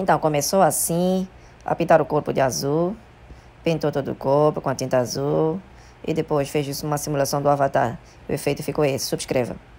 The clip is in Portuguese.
Então começou assim, a pintar o corpo de azul, pintou todo o corpo com a tinta azul e depois fez uma simulação do avatar. O efeito ficou esse. Subscreva.